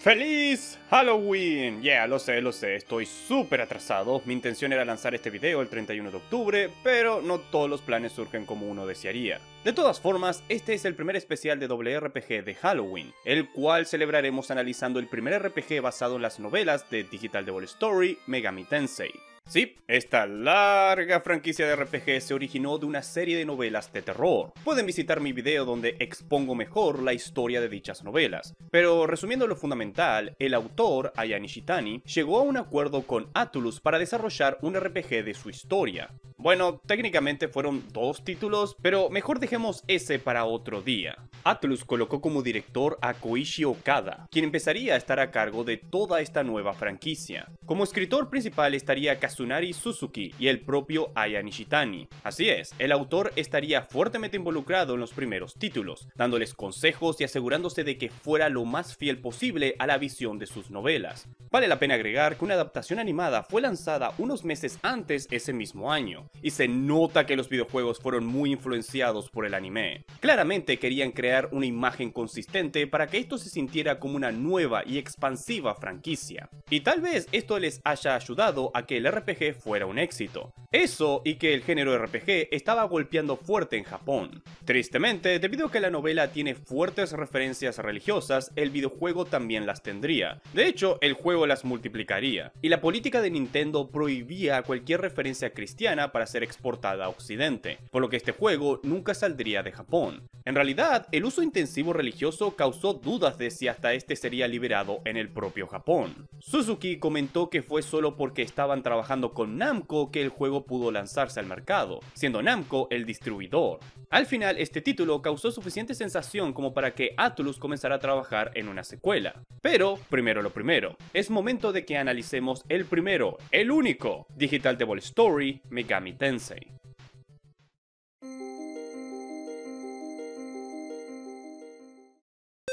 ¡Feliz Halloween! Ya, yeah, lo sé, lo sé, estoy súper atrasado. Mi intención era lanzar este video el 31 de octubre, pero no todos los planes surgen como uno desearía. De todas formas, este es el primer especial de WRPG de Halloween, el cual celebraremos analizando el primer RPG basado en las novelas de Digital Devil Story, Megami Tensei. Sí, esta larga franquicia de RPG se originó de una serie de novelas de terror. Pueden visitar mi video donde expongo mejor la historia de dichas novelas. Pero resumiendo lo fundamental, el autor, Ayani Shitani, llegó a un acuerdo con Atlus para desarrollar un RPG de su historia. Bueno, técnicamente fueron dos títulos, pero mejor dejemos ese para otro día. Atlus colocó como director a Koichi Okada, quien empezaría a estar a cargo de toda esta nueva franquicia. Como escritor principal estaría casi Tsunari Suzuki y el propio Aya Nishitani. Así es, el autor estaría fuertemente involucrado en los primeros títulos, dándoles consejos y asegurándose de que fuera lo más fiel posible a la visión de sus novelas. Vale la pena agregar que una adaptación animada fue lanzada unos meses antes ese mismo año, y se nota que los videojuegos fueron muy influenciados por el anime. Claramente querían crear una imagen consistente para que esto se sintiera como una nueva y expansiva franquicia. Y tal vez esto les haya ayudado a que el RPG fuera un éxito. Eso y que el género RPG estaba golpeando fuerte en Japón. Tristemente, debido a que la novela tiene fuertes referencias religiosas, el videojuego también las tendría. De hecho, el juego las multiplicaría, y la política de Nintendo prohibía cualquier referencia cristiana para ser exportada a Occidente, por lo que este juego nunca saldría de Japón. En realidad, el uso intensivo religioso causó dudas de si hasta este sería liberado en el propio Japón. Suzuki comentó que fue solo porque estaban trabajando con Namco que el juego pudo lanzarse al mercado, siendo Namco el distribuidor. Al final, este título causó suficiente sensación como para que Atlus comenzara a trabajar en una secuela. Pero, primero lo primero, es momento de que analicemos el primero, el único, Digital Devil Story Megami Tensei.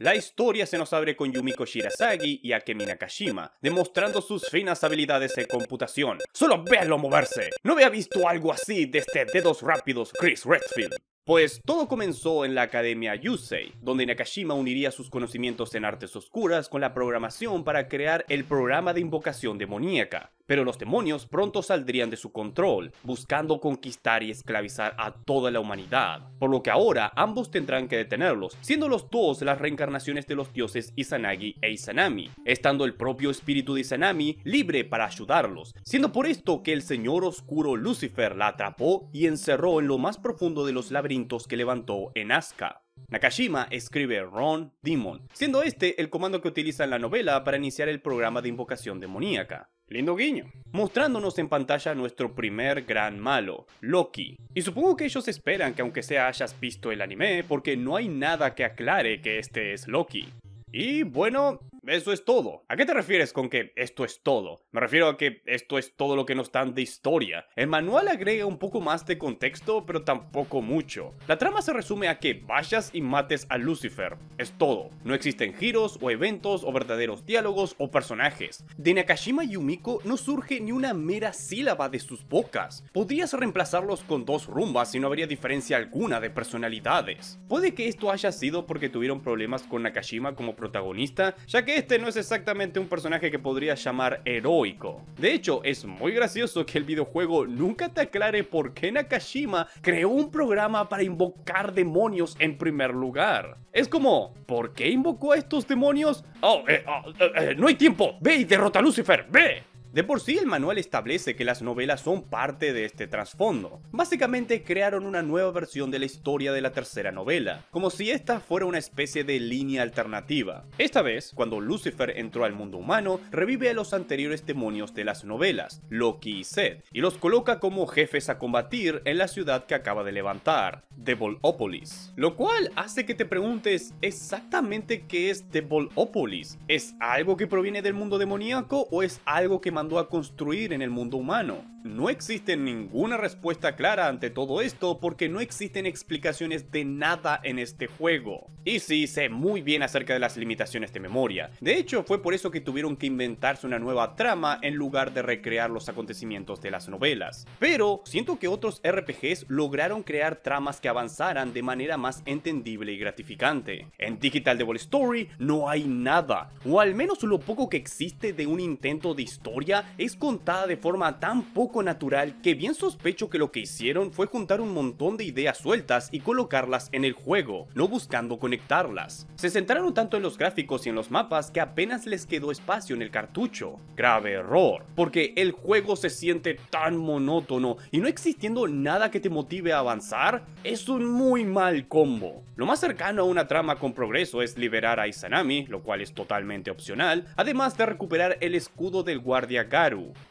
La historia se nos abre con Yumiko Shirasagi y Akemi Nakashima, demostrando sus finas habilidades en computación. ¡Solo véanlo moverse! No había visto algo así desde este Dedos Rápidos Chris Redfield. Pues todo comenzó en la Academia Yusei, donde Nakashima uniría sus conocimientos en artes oscuras con la programación para crear el programa de invocación demoníaca pero los demonios pronto saldrían de su control, buscando conquistar y esclavizar a toda la humanidad, por lo que ahora ambos tendrán que detenerlos, siendo los dos las reencarnaciones de los dioses Izanagi e Izanami, estando el propio espíritu de Izanami libre para ayudarlos, siendo por esto que el señor oscuro Lucifer la atrapó y encerró en lo más profundo de los laberintos que levantó en Asuka. Nakashima escribe Ron Demon, siendo este el comando que utiliza en la novela para iniciar el programa de invocación demoníaca. Lindo guiño. Mostrándonos en pantalla nuestro primer gran malo, Loki. Y supongo que ellos esperan que aunque sea hayas visto el anime, porque no hay nada que aclare que este es Loki. Y bueno, eso es todo. ¿A qué te refieres con que esto es todo? Me refiero a que esto es todo lo que nos dan de historia. El manual agrega un poco más de contexto, pero tampoco mucho. La trama se resume a que vayas y mates a Lucifer. Es todo. No existen giros o eventos o verdaderos diálogos o personajes. De Nakashima y Yumiko no surge ni una mera sílaba de sus bocas. Podrías reemplazarlos con dos rumbas y no habría diferencia alguna de personalidades. Puede que esto haya sido porque tuvieron problemas con Nakashima como protagonista, ya que este no es exactamente un personaje que podría llamar heroico. De hecho, es muy gracioso que el videojuego nunca te aclare por qué Nakashima creó un programa para invocar demonios en primer lugar. Es como, ¿por qué invocó a estos demonios? Oh, eh, oh eh, eh, no hay tiempo. Ve y derrota a Lucifer, ve. De por sí el manual establece que las novelas son parte de este trasfondo. Básicamente crearon una nueva versión de la historia de la tercera novela, como si esta fuera una especie de línea alternativa. Esta vez, cuando Lucifer entró al mundo humano, revive a los anteriores demonios de las novelas, Loki y Seth, y los coloca como jefes a combatir en la ciudad que acaba de levantar, Devolopolis Lo cual hace que te preguntes exactamente qué es Devolopolis ¿Es algo que proviene del mundo demoníaco o es algo que a construir en el mundo humano. No existe ninguna respuesta clara ante todo esto porque no existen explicaciones de nada en este juego. Y sí, sé muy bien acerca de las limitaciones de memoria. De hecho, fue por eso que tuvieron que inventarse una nueva trama en lugar de recrear los acontecimientos de las novelas. Pero siento que otros RPGs lograron crear tramas que avanzaran de manera más entendible y gratificante. En Digital Devil Story no hay nada, o al menos lo poco que existe de un intento de historia es contada de forma tan poco natural que bien sospecho que lo que hicieron fue juntar un montón de ideas sueltas y colocarlas en el juego, no buscando conectarlas. Se centraron tanto en los gráficos y en los mapas que apenas les quedó espacio en el cartucho. Grave error, porque el juego se siente tan monótono y no existiendo nada que te motive a avanzar, es un muy mal combo. Lo más cercano a una trama con progreso es liberar a Izanami, lo cual es totalmente opcional, además de recuperar el escudo del guardia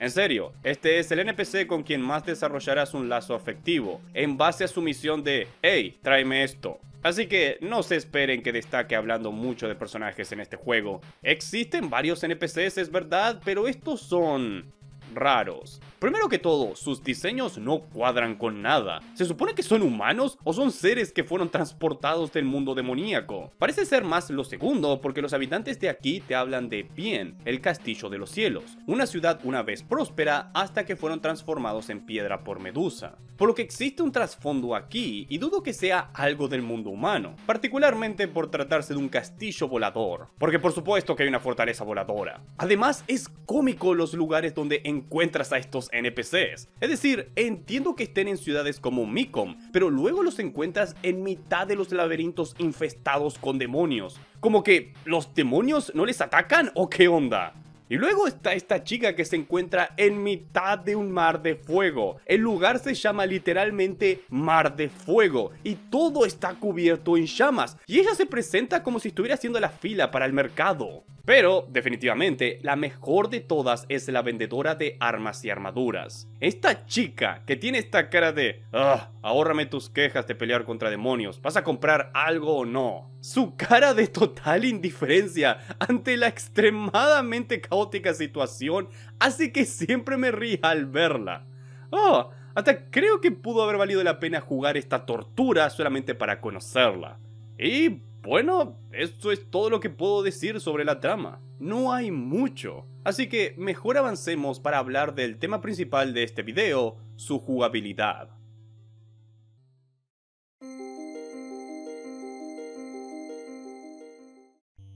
en serio, este es el NPC con quien más desarrollarás un lazo afectivo, en base a su misión de, hey, tráeme esto. Así que no se esperen que destaque hablando mucho de personajes en este juego. Existen varios NPCs, es verdad, pero estos son raros. Primero que todo, sus diseños no cuadran con nada. ¿Se supone que son humanos o son seres que fueron transportados del mundo demoníaco? Parece ser más lo segundo porque los habitantes de aquí te hablan de Bien, el castillo de los cielos, una ciudad una vez próspera hasta que fueron transformados en piedra por Medusa. Por lo que existe un trasfondo aquí y dudo que sea algo del mundo humano, particularmente por tratarse de un castillo volador, porque por supuesto que hay una fortaleza voladora. Además es cómico los lugares donde encuentras a estos NPCs. Es decir, entiendo que estén en ciudades como Mikom, pero luego los encuentras en mitad de los laberintos infestados con demonios. Como que, ¿los demonios no les atacan o qué onda? Y luego está esta chica que se encuentra en mitad de un mar de fuego. El lugar se llama literalmente Mar de Fuego y todo está cubierto en llamas. Y ella se presenta como si estuviera haciendo la fila para el mercado. Pero, definitivamente, la mejor de todas es la vendedora de armas y armaduras. Esta chica que tiene esta cara de, ah, ahórrame tus quejas de pelear contra demonios, ¿vas a comprar algo o no? Su cara de total indiferencia ante la extremadamente caótica situación hace que siempre me ría al verla. Oh, hasta creo que pudo haber valido la pena jugar esta tortura solamente para conocerla. Y bueno, esto es todo lo que puedo decir sobre la trama. No hay mucho. Así que mejor avancemos para hablar del tema principal de este video, su jugabilidad.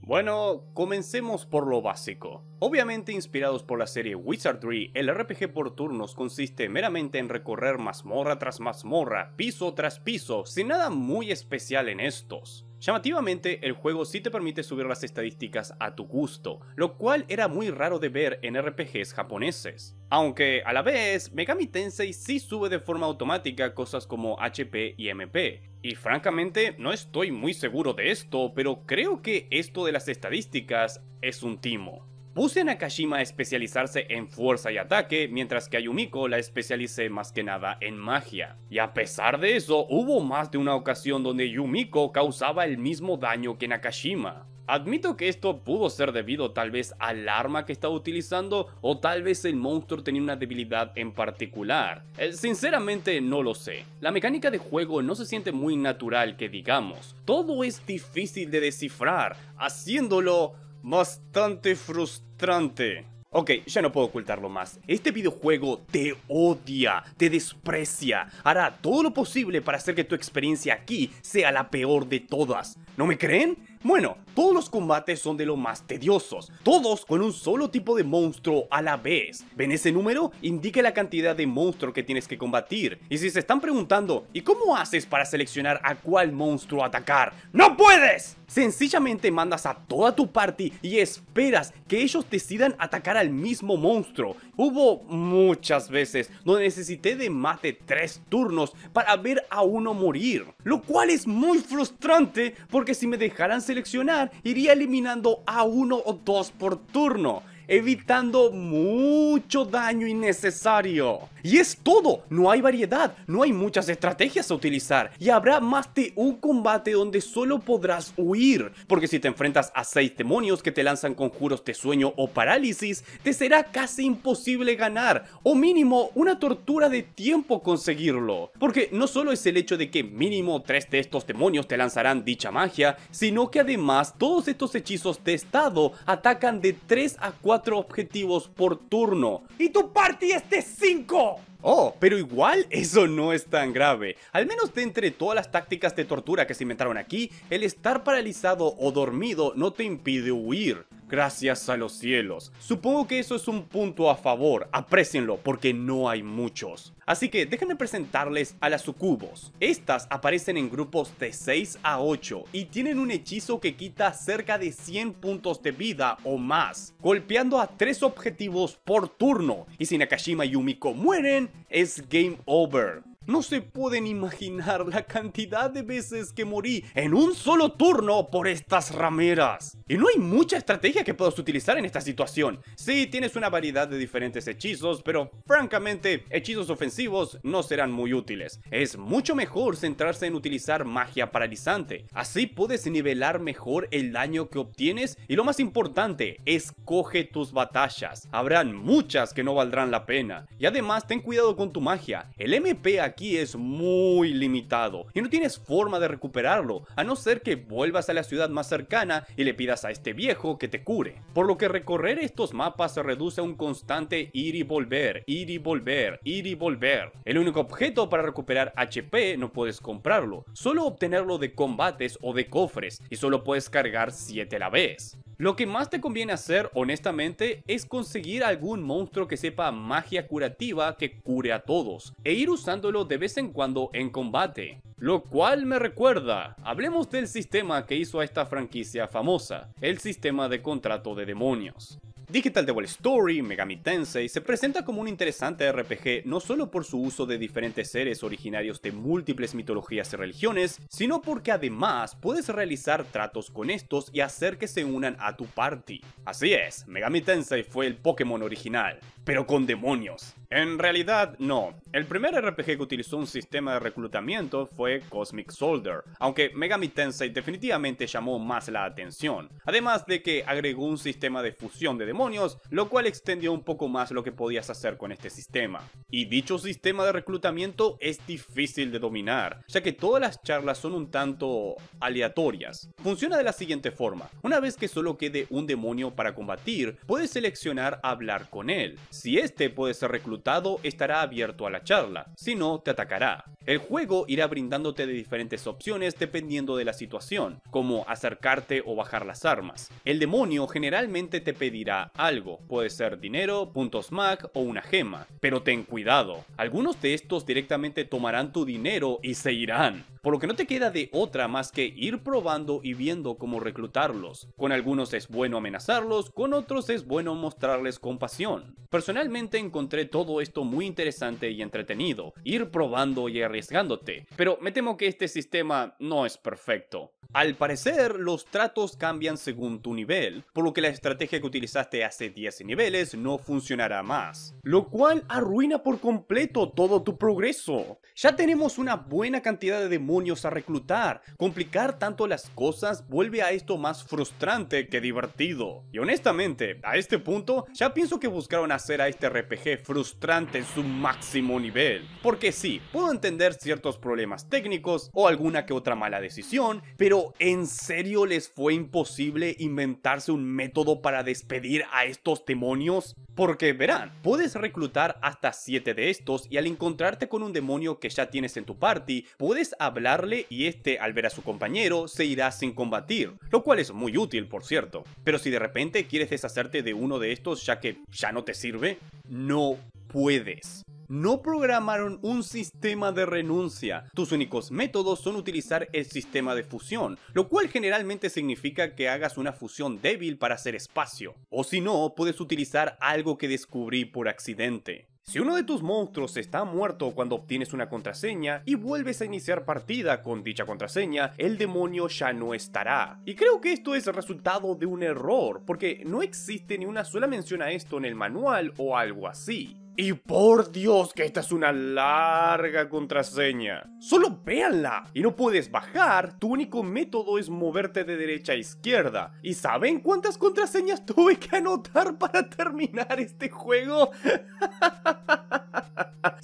Bueno, comencemos por lo básico. Obviamente inspirados por la serie Wizardry, el RPG por turnos consiste meramente en recorrer mazmorra tras mazmorra, piso tras piso, sin nada muy especial en estos. Llamativamente, el juego sí te permite subir las estadísticas a tu gusto, lo cual era muy raro de ver en RPGs japoneses. Aunque, a la vez, Megami Tensei sí sube de forma automática cosas como HP y MP, y francamente, no estoy muy seguro de esto, pero creo que esto de las estadísticas es un timo. Puse a Nakashima a especializarse en fuerza y ataque, mientras que a Yumiko la especialicé más que nada en magia. Y a pesar de eso, hubo más de una ocasión donde Yumiko causaba el mismo daño que Nakashima. Admito que esto pudo ser debido tal vez al arma que estaba utilizando o tal vez el monstruo tenía una debilidad en particular. Eh, sinceramente no lo sé. La mecánica de juego no se siente muy natural que digamos. Todo es difícil de descifrar, haciéndolo bastante frustrante. Ok, ya no puedo ocultarlo más. Este videojuego te odia, te desprecia, hará todo lo posible para hacer que tu experiencia aquí sea la peor de todas. ¿No me creen? Bueno, todos los combates son de lo más tediosos, todos con un solo tipo de monstruo a la vez. ¿Ven ese número? Indica la cantidad de monstruo que tienes que combatir. Y si se están preguntando, ¿y cómo haces para seleccionar a cuál monstruo atacar? ¡No puedes! Sencillamente mandas a toda tu party y esperas que ellos decidan atacar al mismo monstruo. Hubo muchas veces donde necesité de más de 3 turnos para ver a uno morir, lo cual es muy frustrante porque si me dejaran seleccionar seleccionar, iría eliminando a uno o dos por turno evitando mucho daño innecesario. Y es todo, no hay variedad, no hay muchas estrategias a utilizar y habrá más de un combate donde solo podrás huir, porque si te enfrentas a 6 demonios que te lanzan conjuros de sueño o parálisis, te será casi imposible ganar, o mínimo una tortura de tiempo conseguirlo, porque no solo es el hecho de que mínimo 3 de estos demonios te lanzarán dicha magia, sino que además todos estos hechizos de estado atacan de 3 a 4 objetivos por turno y tu party es de 5. Oh, pero igual eso no es tan grave. Al menos de entre todas las tácticas de tortura que se inventaron aquí, el estar paralizado o dormido no te impide huir. Gracias a los cielos. Supongo que eso es un punto a favor, aprecienlo porque no hay muchos. Así que déjenme presentarles a las sucubos. Estas aparecen en grupos de 6 a 8 y tienen un hechizo que quita cerca de 100 puntos de vida o más, golpeando a 3 objetivos por turno. Y si Nakashima y Yumiko mueren, es game over. No se pueden imaginar la cantidad de veces que morí en un solo turno por estas rameras. Y no hay mucha estrategia que puedas utilizar en esta situación. Sí, tienes una variedad de diferentes hechizos, pero francamente, hechizos ofensivos no serán muy útiles. Es mucho mejor centrarse en utilizar magia paralizante. Así puedes nivelar mejor el daño que obtienes y lo más importante, escoge tus batallas. Habrán muchas que no valdrán la pena. Y además ten cuidado con tu magia. El MP aquí aquí es muy limitado y no tienes forma de recuperarlo, a no ser que vuelvas a la ciudad más cercana y le pidas a este viejo que te cure. Por lo que recorrer estos mapas se reduce a un constante ir y volver, ir y volver, ir y volver. El único objeto para recuperar HP no puedes comprarlo, solo obtenerlo de combates o de cofres y solo puedes cargar 7 a la vez. Lo que más te conviene hacer, honestamente, es conseguir algún monstruo que sepa magia curativa que cure a todos, e ir usándolo de vez en cuando en combate. Lo cual me recuerda, hablemos del sistema que hizo a esta franquicia famosa, el sistema de contrato de demonios. Digital Devil Story, Megami Tensei, se presenta como un interesante RPG no solo por su uso de diferentes seres originarios de múltiples mitologías y religiones, sino porque además puedes realizar tratos con estos y hacer que se unan a tu party. Así es, Megami Tensei fue el Pokémon original, pero con demonios. En realidad, no. El primer RPG que utilizó un sistema de reclutamiento fue Cosmic Soldier, aunque Megami Tensei definitivamente llamó más la atención, además de que agregó un sistema de fusión de demonios, lo cual extendió un poco más lo que podías hacer con este sistema. Y dicho sistema de reclutamiento es difícil de dominar, ya que todas las charlas son un tanto aleatorias. Funciona de la siguiente forma, una vez que solo quede un demonio para combatir, puedes seleccionar hablar con él. Si este puede ser reclutado, estará abierto a la charla, si no, te atacará. El juego irá brindándote de diferentes opciones dependiendo de la situación, como acercarte o bajar las armas. El demonio generalmente te pedirá algo, puede ser dinero, puntos mag o una gema, pero ten cuidado, algunos de estos directamente tomarán tu dinero y se irán por lo que no te queda de otra más que ir probando y viendo cómo reclutarlos. Con algunos es bueno amenazarlos, con otros es bueno mostrarles compasión. Personalmente encontré todo esto muy interesante y entretenido, ir probando y arriesgándote, pero me temo que este sistema no es perfecto. Al parecer, los tratos cambian según tu nivel, por lo que la estrategia que utilizaste hace 10 niveles no funcionará más, lo cual arruina por completo todo tu progreso. Ya tenemos una buena cantidad de demonios a reclutar? Complicar tanto las cosas vuelve a esto más frustrante que divertido. Y honestamente, a este punto, ya pienso que buscaron hacer a este RPG frustrante en su máximo nivel. Porque sí, puedo entender ciertos problemas técnicos o alguna que otra mala decisión, pero ¿en serio les fue imposible inventarse un método para despedir a estos demonios? Porque verán, puedes reclutar hasta 7 de estos y al encontrarte con un demonio que ya tienes en tu party, puedes hablar y este al ver a su compañero se irá sin combatir, lo cual es muy útil por cierto. Pero si de repente quieres deshacerte de uno de estos ya que ya no te sirve, no puedes. No programaron un sistema de renuncia. Tus únicos métodos son utilizar el sistema de fusión, lo cual generalmente significa que hagas una fusión débil para hacer espacio. O si no, puedes utilizar algo que descubrí por accidente. Si uno de tus monstruos está muerto cuando obtienes una contraseña y vuelves a iniciar partida con dicha contraseña, el demonio ya no estará. Y creo que esto es resultado de un error, porque no existe ni una sola mención a esto en el manual o algo así. Y por Dios que esta es una larga contraseña. Solo véanla. Y no puedes bajar. Tu único método es moverte de derecha a izquierda. ¿Y saben cuántas contraseñas tuve que anotar para terminar este juego?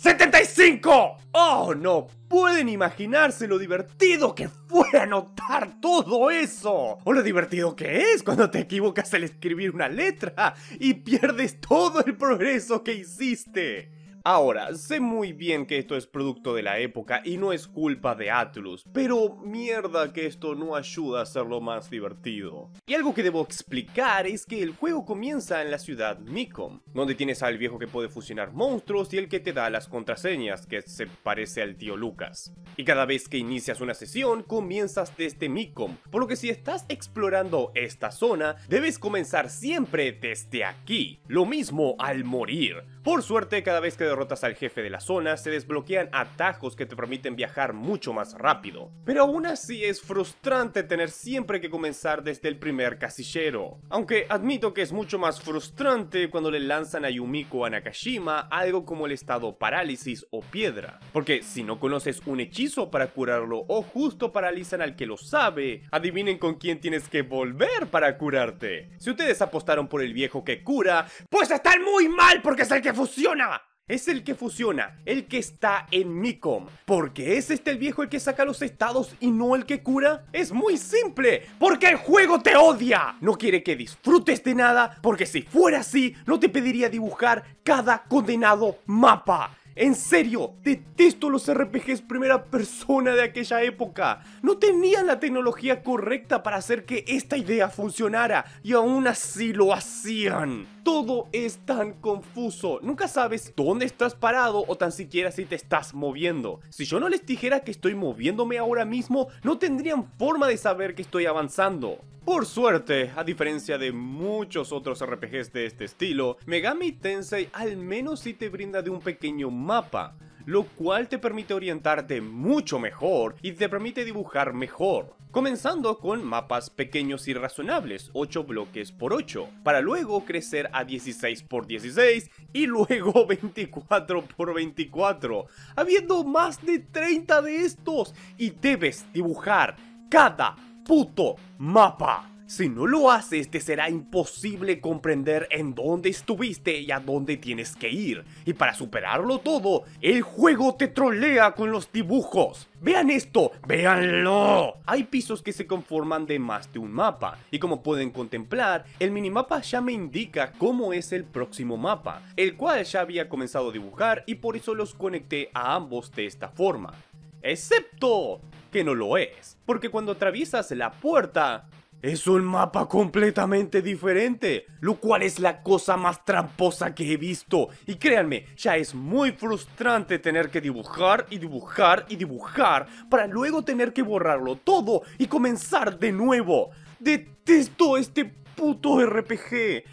¡75! ¡Oh, no! Pueden imaginarse lo divertido que fue anotar todo eso. O lo divertido que es cuando te equivocas al escribir una letra y pierdes todo el progreso que hiciste este Ahora, sé muy bien que esto es producto de la época y no es culpa de Atlus, pero mierda que esto no ayuda a hacerlo más divertido. Y algo que debo explicar es que el juego comienza en la ciudad Mikom, donde tienes al viejo que puede fusionar monstruos y el que te da las contraseñas, que se parece al tío Lucas. Y cada vez que inicias una sesión, comienzas desde Mikom, por lo que si estás explorando esta zona, debes comenzar siempre desde aquí, lo mismo al morir. Por suerte, cada vez que derrotas al jefe de la zona, se desbloquean atajos que te permiten viajar mucho más rápido. Pero aún así es frustrante tener siempre que comenzar desde el primer casillero. Aunque admito que es mucho más frustrante cuando le lanzan a Yumiko a Nakashima algo como el estado parálisis o piedra. Porque si no conoces un hechizo para curarlo o justo paralizan al que lo sabe, adivinen con quién tienes que volver para curarte. Si ustedes apostaron por el viejo que cura, pues están muy mal porque es el que funciona es el que fusiona, el que está en Micom. ¿Por qué es este el viejo el que saca los estados y no el que cura? Es muy simple, porque el juego te odia. No quiere que disfrutes de nada, porque si fuera así, no te pediría dibujar cada condenado mapa. En serio, detesto los RPGs primera persona de aquella época. No tenían la tecnología correcta para hacer que esta idea funcionara y aún así lo hacían. Todo es tan confuso, nunca sabes dónde estás parado o tan siquiera si te estás moviendo. Si yo no les dijera que estoy moviéndome ahora mismo, no tendrían forma de saber que estoy avanzando. Por suerte, a diferencia de muchos otros RPGs de este estilo, Megami Tensei al menos sí te brinda de un pequeño mapa lo cual te permite orientarte mucho mejor y te permite dibujar mejor. Comenzando con mapas pequeños y razonables, 8 bloques por 8, para luego crecer a 16 por 16 y luego 24 por 24, habiendo más de 30 de estos y debes dibujar cada puto mapa. Si no lo haces, te será imposible comprender en dónde estuviste y a dónde tienes que ir. Y para superarlo todo, el juego te trolea con los dibujos. ¡Vean esto! ¡Véanlo! Hay pisos que se conforman de más de un mapa, y como pueden contemplar, el minimapa ya me indica cómo es el próximo mapa, el cual ya había comenzado a dibujar y por eso los conecté a ambos de esta forma. ¡Excepto! que no lo es, porque cuando atraviesas la puerta, es un mapa completamente diferente, lo cual es la cosa más tramposa que he visto. Y créanme, ya es muy frustrante tener que dibujar y dibujar y dibujar para luego tener que borrarlo todo y comenzar de nuevo. Detesto este puto RPG.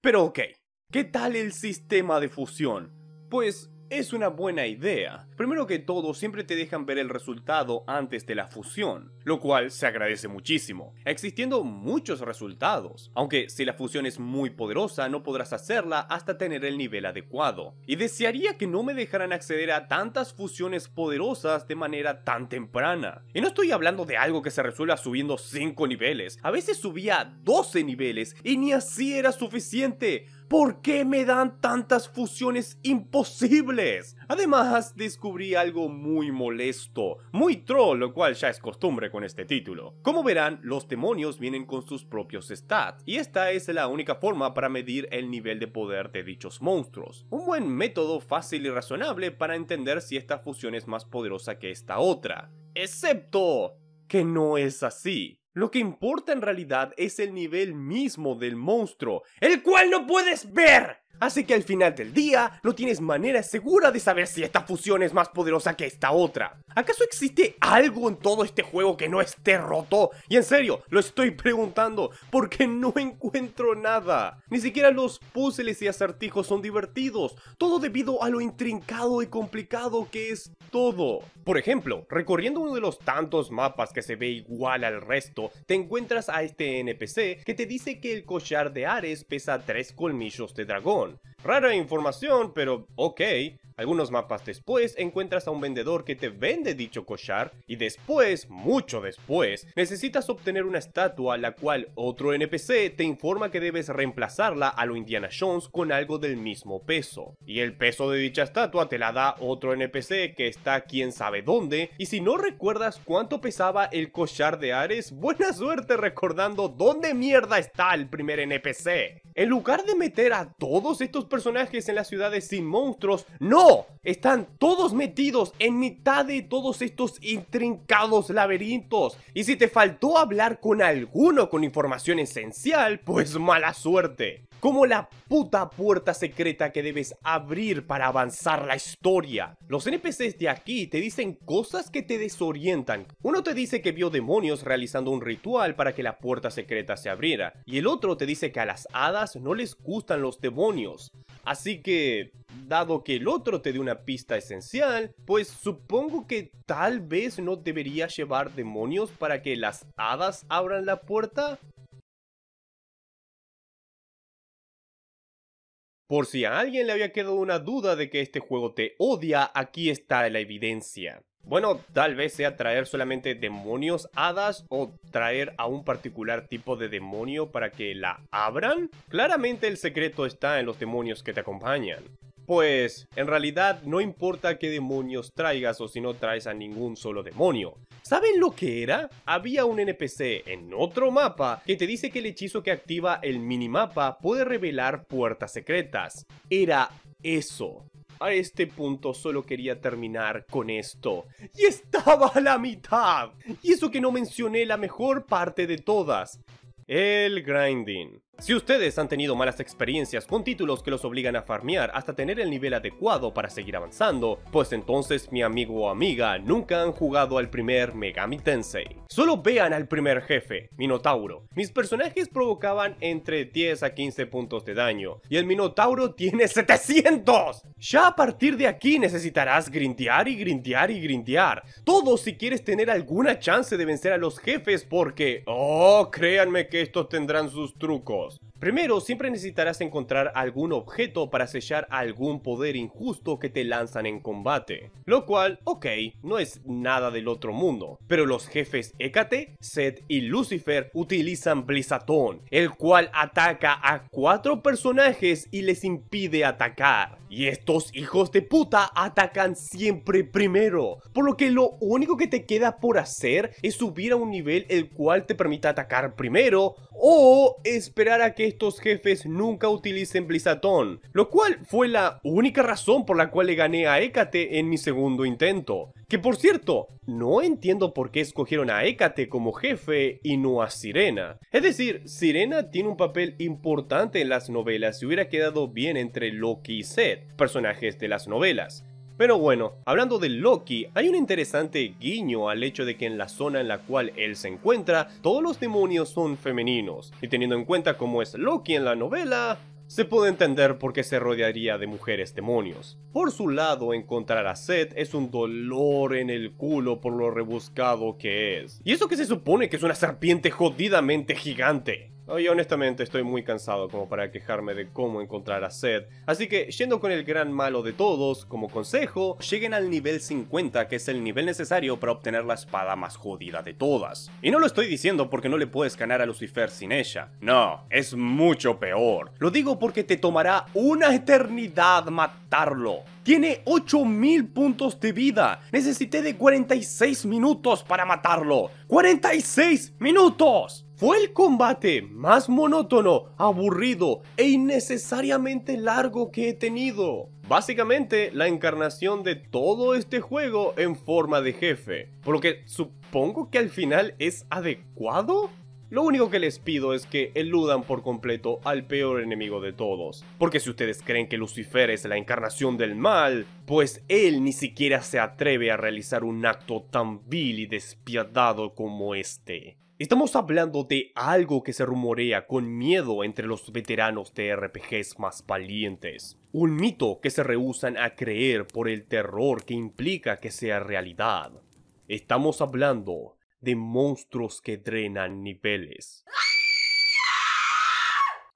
Pero ok, ¿qué tal el sistema de fusión? Pues es una buena idea. Primero que todo, siempre te dejan ver el resultado antes de la fusión, lo cual se agradece muchísimo, existiendo muchos resultados, aunque si la fusión es muy poderosa no podrás hacerla hasta tener el nivel adecuado. Y desearía que no me dejaran acceder a tantas fusiones poderosas de manera tan temprana. Y no estoy hablando de algo que se resuelva subiendo 5 niveles, a veces subía 12 niveles y ni así era suficiente. ¿Por qué me dan tantas fusiones imposibles? Además, descubrí algo muy molesto, muy troll, lo cual ya es costumbre con este título. Como verán, los demonios vienen con sus propios stats, y esta es la única forma para medir el nivel de poder de dichos monstruos. Un buen método fácil y razonable para entender si esta fusión es más poderosa que esta otra. Excepto que no es así. Lo que importa en realidad es el nivel mismo del monstruo, el cual no puedes ver. Así que al final del día, no tienes manera segura de saber si esta fusión es más poderosa que esta otra. ¿Acaso existe algo en todo este juego que no esté roto? Y en serio, lo estoy preguntando, porque no encuentro nada. Ni siquiera los puzzles y acertijos son divertidos, todo debido a lo intrincado y complicado que es todo. Por ejemplo, recorriendo uno de los tantos mapas que se ve igual al resto, te encuentras a este NPC que te dice que el collar de Ares pesa 3 colmillos de dragón Japón. Rara información, pero ok. Algunos mapas después encuentras a un vendedor que te vende dicho collar y después, mucho después, necesitas obtener una estatua la cual otro NPC te informa que debes reemplazarla a lo Indiana Jones con algo del mismo peso. Y el peso de dicha estatua te la da otro NPC que está quién sabe dónde y si no recuerdas cuánto pesaba el collar de Ares, buena suerte recordando dónde mierda está el primer NPC. En lugar de meter a todos estos personajes en las ciudades sin monstruos. ¡No! Están todos metidos en mitad de todos estos intrincados laberintos. Y si te faltó hablar con alguno con información esencial, pues mala suerte como la puta puerta secreta que debes abrir para avanzar la historia. Los NPCs de aquí te dicen cosas que te desorientan. Uno te dice que vio demonios realizando un ritual para que la puerta secreta se abriera, y el otro te dice que a las hadas no les gustan los demonios. Así que, dado que el otro te dio una pista esencial, pues supongo que tal vez no debería llevar demonios para que las hadas abran la puerta. Por si a alguien le había quedado una duda de que este juego te odia, aquí está la evidencia. Bueno, tal vez sea traer solamente demonios, hadas o traer a un particular tipo de demonio para que la abran. Claramente el secreto está en los demonios que te acompañan. Pues en realidad no importa qué demonios traigas o si no traes a ningún solo demonio. ¿Saben lo que era? Había un NPC en otro mapa que te dice que el hechizo que activa el minimapa puede revelar puertas secretas. Era eso. A este punto solo quería terminar con esto. ¡Y estaba a la mitad! Y eso que no mencioné la mejor parte de todas. El grinding. Si ustedes han tenido malas experiencias con títulos que los obligan a farmear hasta tener el nivel adecuado para seguir avanzando, pues entonces mi amigo o amiga nunca han jugado al primer Megami Tensei. Solo vean al primer jefe, Minotauro. Mis personajes provocaban entre 10 a 15 puntos de daño, y el Minotauro tiene 700! Ya a partir de aquí necesitarás grindear y grindear y grindear, todo si quieres tener alguna chance de vencer a los jefes porque, oh, créanme que estos tendrán sus trucos. Primero, siempre necesitarás encontrar algún objeto para sellar algún poder injusto que te lanzan en combate. Lo cual, ok, no es nada del otro mundo. Pero los jefes Hécate, Seth y Lucifer utilizan Blizzatón, el cual ataca a cuatro personajes y les impide atacar. Y estos hijos de puta atacan siempre primero, por lo que lo único que te queda por hacer es subir a un nivel el cual te permita atacar primero o esperar a que estos jefes nunca utilicen Blizzatón, lo cual fue la única razón por la cual le gané a Hécate en mi segundo intento. Que por cierto, no entiendo por qué escogieron a Hécate como jefe y no a Sirena. Es decir, Sirena tiene un papel importante en las novelas y hubiera quedado bien entre Loki y Seth personajes de las novelas. Pero bueno, hablando de Loki, hay un interesante guiño al hecho de que en la zona en la cual él se encuentra, todos los demonios son femeninos, y teniendo en cuenta cómo es Loki en la novela, se puede entender por qué se rodearía de mujeres demonios. Por su lado, encontrar a Seth es un dolor en el culo por lo rebuscado que es. Y eso que se supone que es una serpiente jodidamente gigante. Hoy honestamente estoy muy cansado como para quejarme de cómo encontrar a Seth. Así que yendo con el gran malo de todos, como consejo, lleguen al nivel 50 que es el nivel necesario para obtener la espada más jodida de todas. Y no lo estoy diciendo porque no le puedes ganar a Lucifer sin ella. No, es mucho peor. Lo digo porque te tomará una eternidad matarlo. Tiene 8000 puntos de vida. Necesité de 46 minutos para matarlo. ¡46 minutos! Fue el combate más monótono, aburrido e innecesariamente largo que he tenido. Básicamente, la encarnación de todo este juego en forma de jefe. Por lo que supongo que al final es adecuado. Lo único que les pido es que eludan por completo al peor enemigo de todos, porque si ustedes creen que Lucifer es la encarnación del mal, pues él ni siquiera se atreve a realizar un acto tan vil y despiadado como este. Estamos hablando de algo que se rumorea con miedo entre los veteranos de RPGs más valientes. Un mito que se rehusan a creer por el terror que implica que sea realidad. Estamos hablando de monstruos que drenan niveles.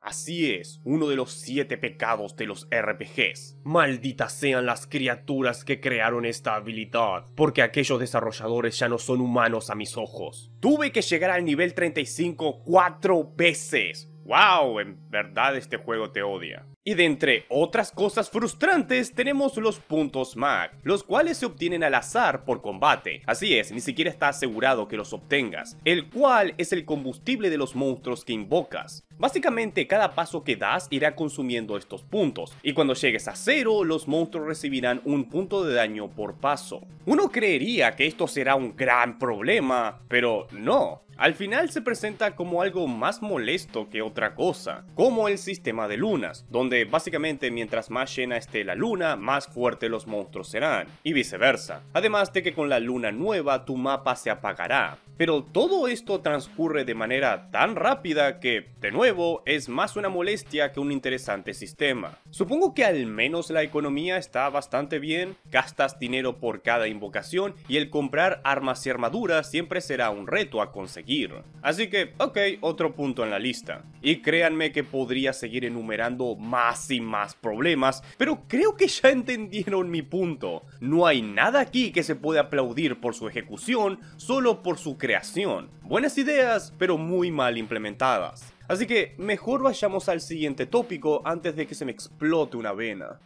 Así es, uno de los siete pecados de los RPGs. Malditas sean las criaturas que crearon esta habilidad, porque aquellos desarrolladores ya no son humanos a mis ojos. Tuve que llegar al nivel 35 cuatro veces. ¡Wow! En verdad este juego te odia. Y de entre otras cosas frustrantes tenemos los puntos MAG. los cuales se obtienen al azar por combate. Así es, ni siquiera está asegurado que los obtengas, el cual es el combustible de los monstruos que invocas. Básicamente cada paso que das irá consumiendo estos puntos, y cuando llegues a cero los monstruos recibirán un punto de daño por paso. Uno creería que esto será un gran problema, pero no. Al final se presenta como algo más molesto que otra cosa, como el sistema de lunas, donde básicamente mientras más llena esté la luna, más fuertes los monstruos serán, y viceversa. Además de que con la luna nueva tu mapa se apagará, pero todo esto transcurre de manera tan rápida que, de nuevo, es más una molestia que un interesante sistema. Supongo que al menos la economía está bastante bien, gastas dinero por cada invocación y el comprar armas y armaduras siempre será un reto a conseguir. Así que, ok, otro punto en la lista. Y créanme que podría seguir enumerando más y más problemas, pero creo que ya entendieron mi punto. No hay nada aquí que se pueda aplaudir por su ejecución, solo por su creación. Buenas ideas, pero muy mal implementadas. Así que mejor vayamos al siguiente tópico antes de que se me explote una vena.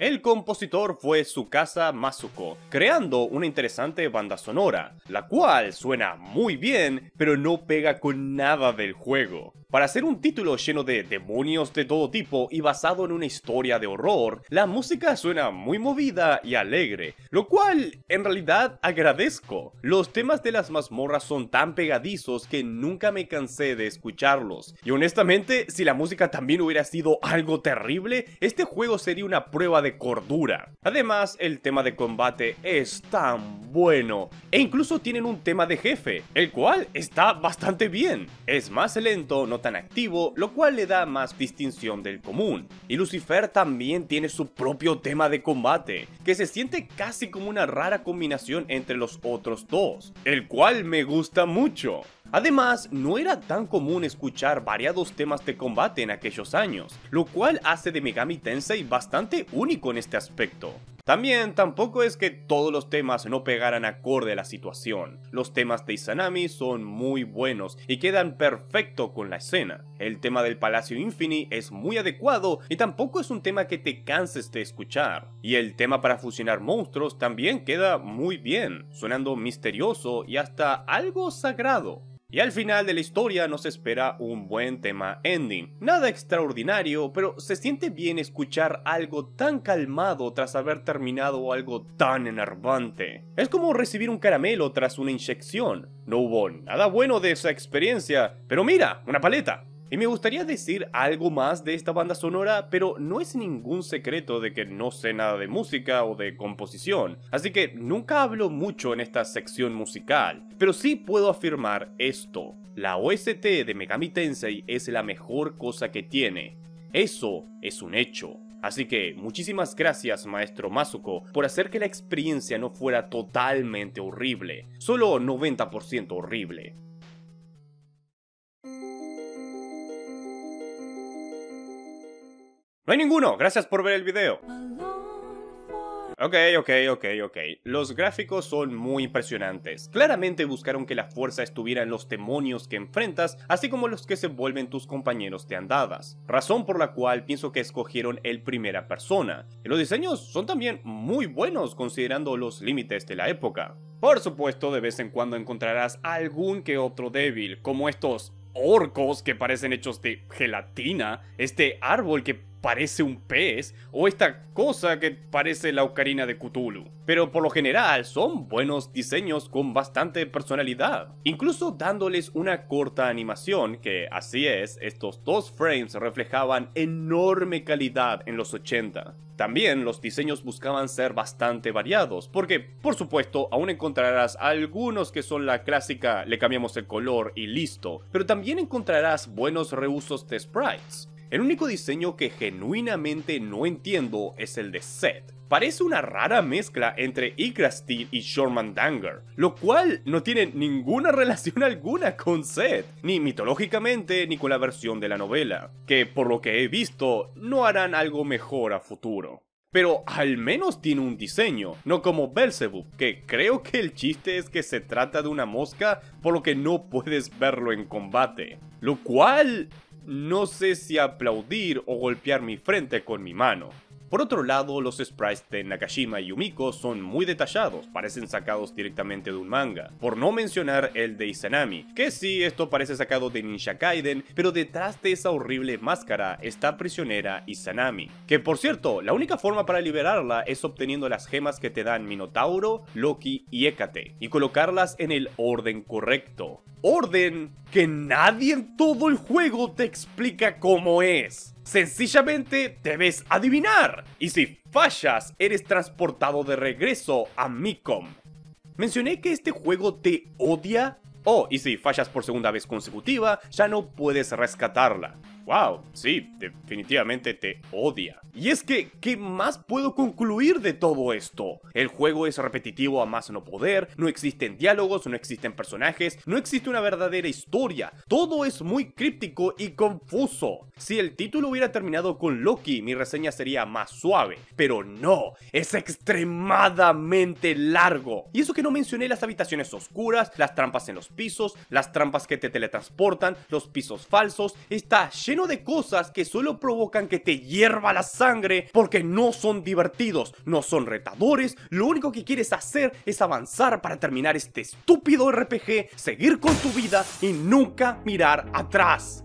El compositor fue Tsukasa Masuko, creando una interesante banda sonora, la cual suena muy bien, pero no pega con nada del juego. Para ser un título lleno de demonios de todo tipo y basado en una historia de horror, la música suena muy movida y alegre, lo cual en realidad agradezco. Los temas de las mazmorras son tan pegadizos que nunca me cansé de escucharlos, y honestamente, si la música también hubiera sido algo terrible, este juego sería una prueba de cordura. Además, el tema de combate es tan bueno, e incluso tienen un tema de jefe, el cual está bastante bien. Es más lento, no activo, lo cual le da más distinción del común. Y Lucifer también tiene su propio tema de combate, que se siente casi como una rara combinación entre los otros dos, el cual me gusta mucho. Además, no era tan común escuchar variados temas de combate en aquellos años, lo cual hace de Megami Tensei bastante único en este aspecto. También tampoco es que todos los temas no pegaran acorde a la situación. Los temas de Izanami son muy buenos y quedan perfecto con la escena. El tema del Palacio Infini es muy adecuado y tampoco es un tema que te canses de escuchar. Y el tema para fusionar monstruos también queda muy bien, sonando misterioso y hasta algo sagrado. Y al final de la historia nos espera un buen tema ending. Nada extraordinario, pero se siente bien escuchar algo tan calmado tras haber terminado algo tan enervante. Es como recibir un caramelo tras una inyección. No hubo nada bueno de esa experiencia, pero mira, una paleta. Y me gustaría decir algo más de esta banda sonora, pero no es ningún secreto de que no sé nada de música o de composición, así que nunca hablo mucho en esta sección musical, pero sí puedo afirmar esto. La OST de Megami Tensei es la mejor cosa que tiene. Eso es un hecho. Así que muchísimas gracias maestro Masuko por hacer que la experiencia no fuera totalmente horrible, solo 90% horrible. No hay ninguno. Gracias por ver el video. Ok, ok, ok, ok. Los gráficos son muy impresionantes. Claramente buscaron que la fuerza estuviera en los demonios que enfrentas, así como los que se vuelven tus compañeros de andadas. Razón por la cual pienso que escogieron el primera persona. Y los diseños son también muy buenos considerando los límites de la época. Por supuesto, de vez en cuando encontrarás algún que otro débil, como estos orcos que parecen hechos de gelatina, este árbol que parece un pez o esta cosa que parece la ocarina de Cthulhu. Pero por lo general son buenos diseños con bastante personalidad, incluso dándoles una corta animación que así es, estos dos frames reflejaban enorme calidad en los 80. También los diseños buscaban ser bastante variados, porque por supuesto aún encontrarás algunos que son la clásica le cambiamos el color y listo, pero también encontrarás buenos reusos de sprites. El único diseño que genuinamente no entiendo es el de Seth. Parece una rara mezcla entre Yggdrasil y Shorman Danger, lo cual no tiene ninguna relación alguna con Seth, ni mitológicamente ni con la versión de la novela, que por lo que he visto no harán algo mejor a futuro pero al menos tiene un diseño, no como Belzebub, que creo que el chiste es que se trata de una mosca, por lo que no puedes verlo en combate. Lo cual no sé si aplaudir o golpear mi frente con mi mano. Por otro lado, los sprites de Nakashima y Yumiko son muy detallados, parecen sacados directamente de un manga, por no mencionar el de Izanami, que sí, esto parece sacado de Ninja Kaiden, pero detrás de esa horrible máscara está prisionera Izanami, que por cierto, la única forma para liberarla es obteniendo las gemas que te dan Minotauro, Loki y Hécate, y colocarlas en el orden correcto. Orden que nadie en todo el juego te explica cómo es. Sencillamente debes adivinar. Y si fallas, eres transportado de regreso a Micom. Mencioné que este juego te odia. Oh, y si fallas por segunda vez consecutiva, ya no puedes rescatarla. Wow, sí, definitivamente te odia. Y es que, ¿qué más puedo concluir de todo esto? El juego es repetitivo a más no poder, no existen diálogos, no existen personajes, no existe una verdadera historia, todo es muy críptico y confuso. Si el título hubiera terminado con Loki, mi reseña sería más suave, pero no, es extremadamente largo. Y eso que no mencioné las habitaciones oscuras, las trampas en los pisos, las trampas que te teletransportan, los pisos falsos, está lleno de cosas que solo provocan que te hierva la sangre porque no son divertidos, no son retadores, lo único que quieres hacer es avanzar para terminar este estúpido RPG, seguir con tu vida y nunca mirar atrás.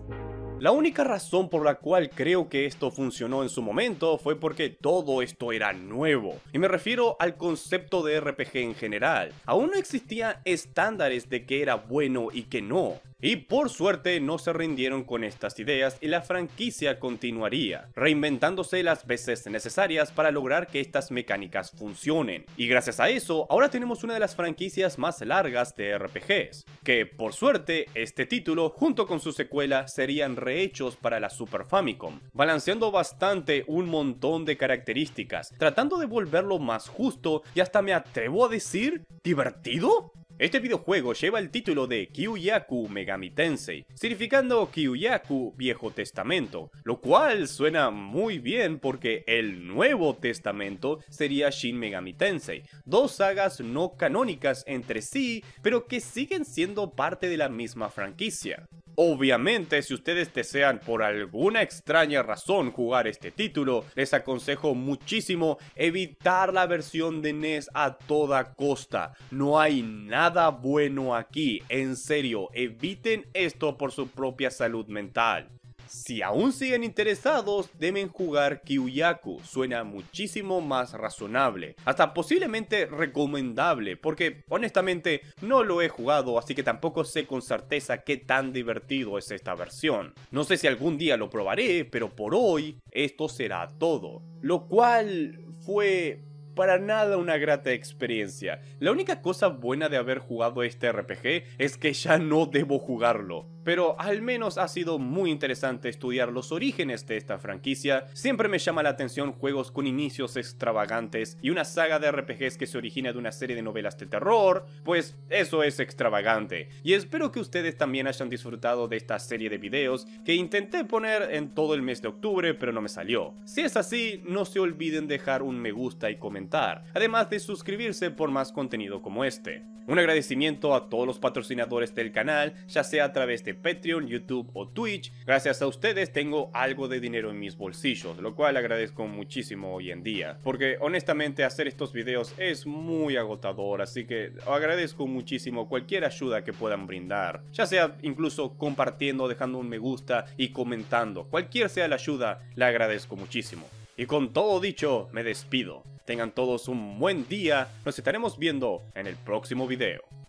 La única razón por la cual creo que esto funcionó en su momento fue porque todo esto era nuevo. Y me refiero al concepto de RPG en general. Aún no existían estándares de qué era bueno y qué no. Y por suerte no se rindieron con estas ideas y la franquicia continuaría, reinventándose las veces necesarias para lograr que estas mecánicas funcionen. Y gracias a eso, ahora tenemos una de las franquicias más largas de RPGs, que por suerte este título junto con su secuela serían rehechos para la Super Famicom, balanceando bastante un montón de características, tratando de volverlo más justo y hasta me atrevo a decir divertido. Este videojuego lleva el título de Kyuyaku Megami Tensei, significando Kyuyaku Viejo Testamento, lo cual suena muy bien porque el Nuevo Testamento sería Shin Megami Tensei, dos sagas no canónicas entre sí, pero que siguen siendo parte de la misma franquicia. Obviamente, si ustedes desean por alguna extraña razón jugar este título, les aconsejo muchísimo evitar la versión de NES a toda costa. No hay nada bueno aquí, en serio, eviten esto por su propia salud mental. Si aún siguen interesados, deben jugar Kiuyaku, suena muchísimo más razonable, hasta posiblemente recomendable, porque honestamente no lo he jugado, así que tampoco sé con certeza qué tan divertido es esta versión. No sé si algún día lo probaré, pero por hoy esto será todo. Lo cual fue para nada una grata experiencia. La única cosa buena de haber jugado este RPG es que ya no debo jugarlo pero al menos ha sido muy interesante estudiar los orígenes de esta franquicia. Siempre me llama la atención juegos con inicios extravagantes y una saga de RPGs que se origina de una serie de novelas de terror, pues eso es extravagante. Y espero que ustedes también hayan disfrutado de esta serie de videos que intenté poner en todo el mes de octubre, pero no me salió. Si es así, no se olviden dejar un me gusta y comentar, además de suscribirse por más contenido como este. Un agradecimiento a todos los patrocinadores del canal, ya sea a través de Patreon, YouTube o Twitch. Gracias a ustedes tengo algo de dinero en mis bolsillos, lo cual agradezco muchísimo hoy en día. Porque honestamente hacer estos videos es muy agotador, así que agradezco muchísimo cualquier ayuda que puedan brindar. Ya sea incluso compartiendo, dejando un me gusta y comentando. Cualquier sea la ayuda, la agradezco muchísimo. Y con todo dicho, me despido. Tengan todos un buen día, nos estaremos viendo en el próximo video.